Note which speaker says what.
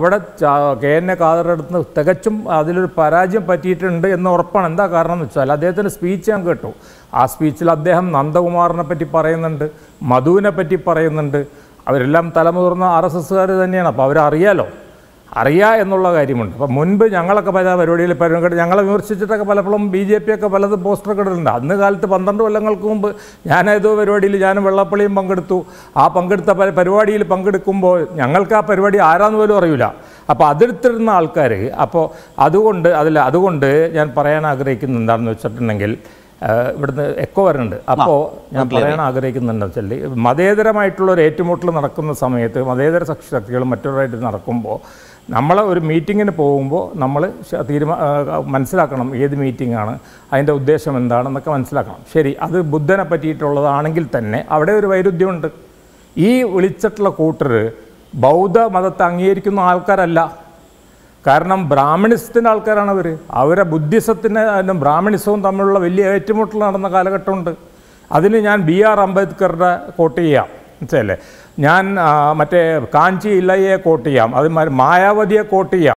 Speaker 1: അവിടെ K N A കാദറടുത്ത് തികച്ചും അതിലൊരു പരാജയം പറ്റിയിട്ടുണ്ട് എന്ന് ഉറപ്പാണ് എന്താ കാരണം എന്ന് വെച്ചാൽ അദ്ദേഹത്തിൻ്റെ സ്പീച്ച് ഞാൻ കേട്ടു ആ സ്പീച്ചിൽ അദ്ദേഹം നന്ദകുമാറിനെ പറ്റി പറയുന്നുണ്ട് മധുവിനെ പറ്റി പറയുന്നുണ്ട് അവരെല്ലാം തലമുതിർന്ന ആർ എസ് എസ്സുകാർ തന്നെയാണ് അപ്പോൾ അവരറിയാലോ അറിയാം എന്നുള്ള കാര്യമുണ്ട് അപ്പം മുൻപ് ഞങ്ങളൊക്കെ പല പരിപാടിയിൽ പരിപാടി ഞങ്ങളെ വിമർശിച്ചിട്ടൊക്കെ പലപ്പോഴും ബി ജെ ഒക്കെ പലതും പോസ്റ്ററൊക്കെ ഇടുന്നുണ്ട് അന്ന് കാലത്ത് പന്ത്രണ്ട് കൊല്ലങ്ങൾക്ക് മുമ്പ് ഞാൻ ഏതോ പരിപാടിയിൽ ഞാൻ വെള്ളപ്പള്ളിയും പങ്കെടുത്തു ആ പങ്കെടുത്ത പരിപാടിയിൽ പങ്കെടുക്കുമ്പോൾ ഞങ്ങൾക്ക് ആ പരിപാടി ആരാന്ന് പോലും അറിയില്ല അപ്പോൾ അതെടുത്തിരുന്ന ആൾക്കാർ അപ്പോൾ അതുകൊണ്ട് അതിൽ അതുകൊണ്ട് ഞാൻ പറയാൻ ആഗ്രഹിക്കുന്നത് എന്താണെന്ന് വെച്ചിട്ടുണ്ടെങ്കിൽ ഇവിടുന്ന് എക്കോ വരുന്നുണ്ട് അപ്പോൾ ഞാൻ പറയാൻ ആഗ്രഹിക്കുന്നുണ്ടെന്ന് വെച്ചാൽ മതേതരമായിട്ടുള്ള ഒരു ഏറ്റുമുട്ടൽ നടക്കുന്ന സമയത്ത് മതേതര ശക്തികൾ മറ്റൊരായിട്ട് നടക്കുമ്പോൾ നമ്മൾ ഒരു മീറ്റിങ്ങിന് പോകുമ്പോൾ നമ്മൾ തീരുമാ മനസ്സിലാക്കണം ഏത് മീറ്റിങ്ങാണ് അതിൻ്റെ ഉദ്ദേശം എന്താണെന്നൊക്കെ മനസ്സിലാക്കണം ശരി അത് ബുദ്ധനെ പറ്റിയിട്ടുള്ളതാണെങ്കിൽ തന്നെ അവിടെ ഒരു വൈരുദ്ധ്യമുണ്ട് ഈ വിളിച്ചിട്ടുള്ള കൂട്ടർ ബൗദ്ധ മതത്തെ അംഗീകരിക്കുന്ന ആൾക്കാരല്ല കാരണം ബ്രാഹ്മണിസത്തിൻ്റെ ആൾക്കാരാണ് അവർ അവരെ ബുദ്ധിസത്തിൻ്റെ ബ്രാഹ്മണിസവും തമ്മിലുള്ള വലിയ ഏറ്റുമുട്ടൽ നടന്ന കാലഘട്ടമുണ്ട് അതിന് ഞാൻ ബി ആർ അംബേദ്കറുടെ കോട്ട് ചെയ്യാം മനസ്സിലല്ലേ ഞാൻ മറ്റേ കാഞ്ചി ഇല്ലയെ കോട്ട് ചെയ്യാം അത് മായാവതിയെ കോട്ട് ചെയ്യാം